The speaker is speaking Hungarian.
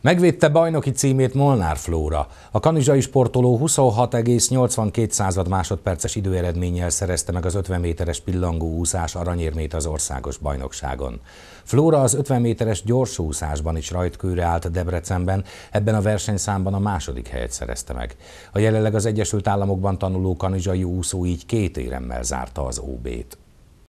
Megvédte bajnoki címét Molnár Flóra. A kanizsai sportoló 26,82 másodperces időeredménnyel szerezte meg az 50 méteres pillangó úszás aranyérmét az országos bajnokságon. Flóra az 50 méteres gyorsúszásban is rajtkőre állt Debrecenben, ebben a versenyszámban a második helyet szerezte meg. A jelenleg az Egyesült Államokban tanuló kanizsai úszó így két éremmel zárta az OB-t.